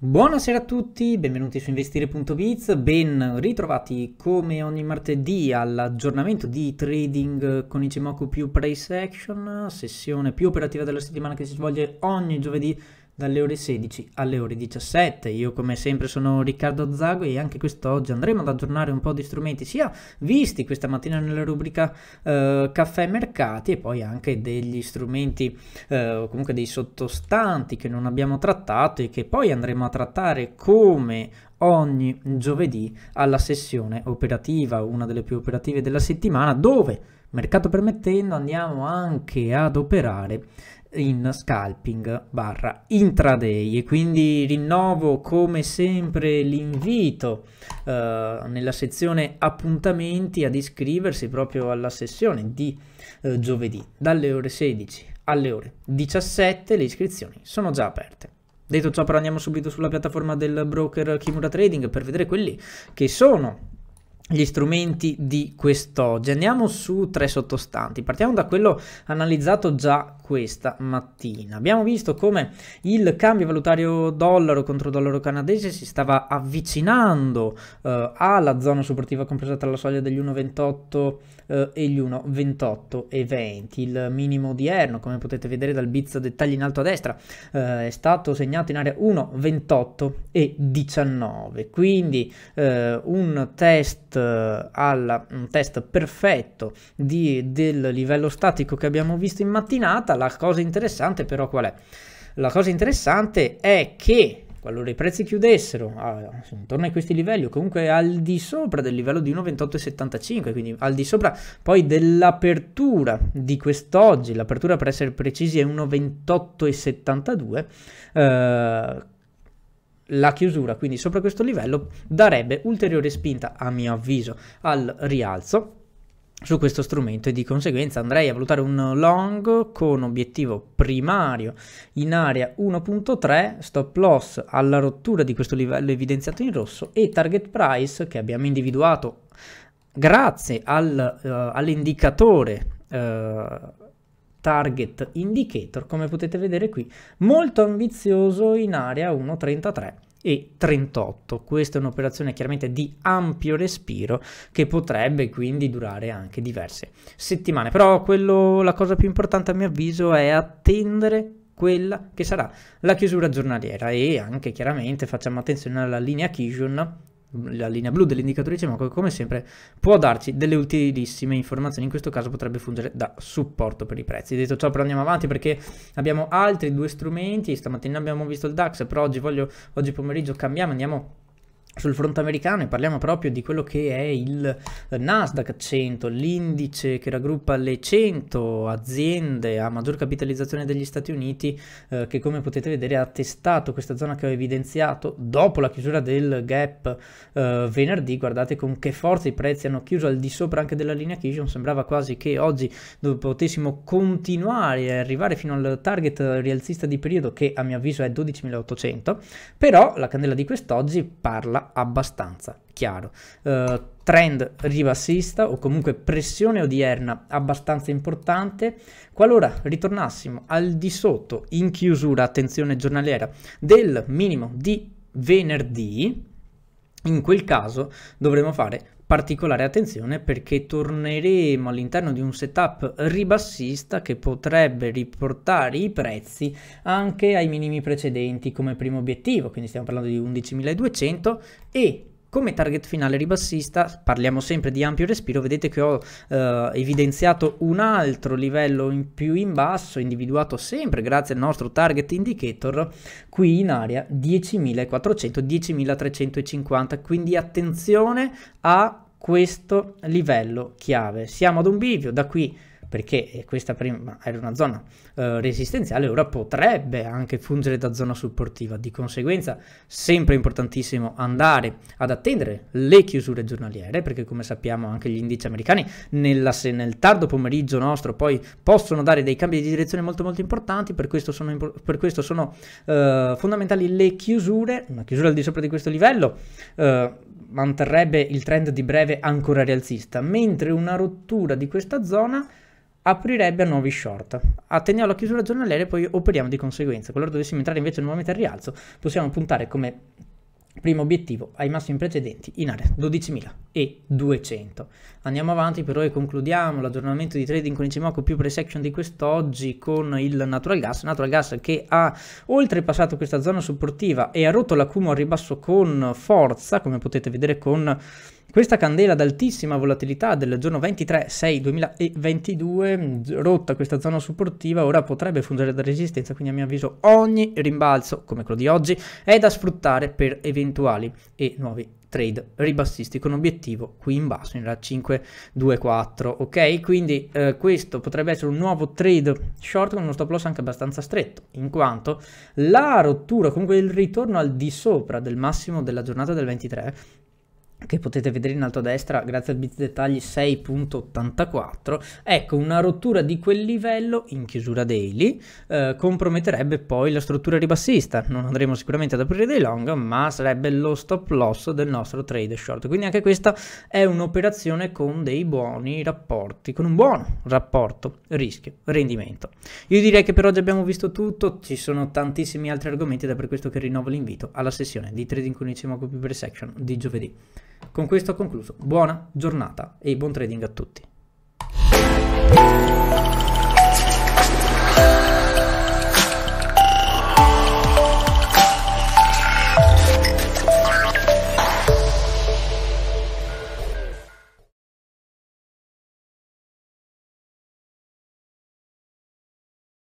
Buonasera a tutti, benvenuti su investire.biz, ben ritrovati come ogni martedì all'aggiornamento di trading con Icemoku più price action, sessione più operativa della settimana che si svolge ogni giovedì dalle ore 16 alle ore 17. Io come sempre sono Riccardo Zago e anche quest'oggi andremo ad aggiornare un po' di strumenti sia visti questa mattina nella rubrica eh, Caffè Mercati e poi anche degli strumenti eh, comunque dei sottostanti che non abbiamo trattato e che poi andremo a trattare come ogni giovedì alla sessione operativa, una delle più operative della settimana, dove Mercato permettendo andiamo anche ad operare in scalping barra intraday e quindi rinnovo come sempre l'invito eh, nella sezione appuntamenti ad iscriversi proprio alla sessione di eh, giovedì dalle ore 16 alle ore 17 le iscrizioni sono già aperte. Detto ciò però andiamo subito sulla piattaforma del broker Kimura Trading per vedere quelli che sono gli strumenti di quest'oggi. Andiamo su tre sottostanti. Partiamo da quello analizzato già questa mattina. Abbiamo visto come il cambio valutario dollaro contro dollaro canadese si stava avvicinando eh, alla zona supportiva compresa tra la soglia degli 1,28 eh, e gli 1,28 e 20. Il minimo odierno, come potete vedere dal bizzo dettagli in alto a destra, eh, è stato segnato in area 1,28 e 19. Quindi eh, un test eh, al test perfetto di, del livello statico che abbiamo visto in mattinata, la cosa interessante però qual è? La cosa interessante è che qualora i prezzi chiudessero ah, a, intorno a questi livelli o comunque al di sopra del livello di 1,2875 quindi al di sopra poi dell'apertura di quest'oggi l'apertura per essere precisi è 1,2872 eh, la chiusura quindi sopra questo livello darebbe ulteriore spinta a mio avviso al rialzo su questo strumento e di conseguenza andrei a valutare un long con obiettivo primario in area 1.3 stop loss alla rottura di questo livello evidenziato in rosso e target price che abbiamo individuato grazie al, uh, all'indicatore uh, target indicator, come potete vedere qui, molto ambizioso in area 1.33 e 38. Questa è un'operazione chiaramente di ampio respiro che potrebbe quindi durare anche diverse settimane. Però quello, la cosa più importante a mio avviso è attendere quella che sarà la chiusura giornaliera e anche chiaramente facciamo attenzione alla linea Kijun la linea blu dell'indicatore di Gemoco, come sempre può darci delle utilissime informazioni, in questo caso potrebbe fungere da supporto per i prezzi. Detto ciò però andiamo avanti perché abbiamo altri due strumenti, stamattina abbiamo visto il DAX, però oggi, voglio, oggi pomeriggio cambiamo, andiamo sul fronte americano e parliamo proprio di quello che è il Nasdaq 100, l'indice che raggruppa le 100 aziende a maggior capitalizzazione degli Stati Uniti eh, che come potete vedere ha testato questa zona che ho evidenziato dopo la chiusura del gap eh, venerdì, guardate con che forza i prezzi hanno chiuso al di sopra anche della linea Kision, sembrava quasi che oggi potessimo continuare e arrivare fino al target rialzista di periodo che a mio avviso è 12.800, però la candela di quest'oggi parla era abbastanza chiaro. Uh, trend rivassista o comunque pressione odierna abbastanza importante. Qualora ritornassimo al di sotto in chiusura, attenzione giornaliera, del minimo di venerdì, in quel caso dovremo fare particolare attenzione perché torneremo all'interno di un setup ribassista che potrebbe riportare i prezzi anche ai minimi precedenti come primo obiettivo, quindi stiamo parlando di 11.200 e come target finale ribassista parliamo sempre di ampio respiro, vedete che ho eh, evidenziato un altro livello in più in basso, individuato sempre grazie al nostro target indicator, qui in area 10.400-10.350, quindi attenzione a questo livello chiave. Siamo ad un bivio, da qui perché eh, questa prima era una zona eh, resistenziale, ora potrebbe anche fungere da zona supportiva. Di conseguenza, sempre importantissimo andare ad attendere le chiusure giornaliere, perché come sappiamo anche gli indici americani nella, nel tardo pomeriggio nostro poi possono dare dei cambi di direzione molto molto importanti, per questo sono, per questo sono eh, fondamentali le chiusure, una chiusura al di sopra di questo livello eh, manterrebbe il trend di breve ancora rialzista, mentre una rottura di questa zona aprirebbe a nuovi short. Atteniamo la chiusura giornaliera e poi operiamo di conseguenza. Qualora dovessimo entrare invece nuovamente al rialzo, possiamo puntare come primo obiettivo ai massimi precedenti in area 12.200. Andiamo avanti però e concludiamo l'aggiornamento di trading con il Cimoco più pre-section di quest'oggi con il natural gas, natural gas che ha oltrepassato questa zona supportiva e ha rotto l'accumulo al ribasso con forza, come potete vedere con questa candela ad altissima volatilità del giorno 23-6-2022, rotta questa zona supportiva, ora potrebbe fungere da resistenza, quindi a mio avviso ogni rimbalzo, come quello di oggi, è da sfruttare per eventuali e nuovi trade ribassisti con obiettivo qui in basso in RA 5-2-4, ok quindi eh, questo potrebbe essere un nuovo trade short con uno stop loss anche abbastanza stretto in quanto la rottura comunque il ritorno al di sopra del massimo della giornata del 23 che potete vedere in alto a destra grazie al bit dettagli 6.84 ecco una rottura di quel livello in chiusura daily eh, comprometterebbe poi la struttura ribassista non andremo sicuramente ad aprire dei long ma sarebbe lo stop loss del nostro trade short quindi anche questa è un'operazione con dei buoni rapporti con un buon rapporto rischio rendimento io direi che per oggi abbiamo visto tutto ci sono tantissimi altri argomenti ed è per questo che rinnovo l'invito alla sessione di trading con il Cimo Copy section di giovedì con questo ho concluso. Buona giornata e buon trading a tutti.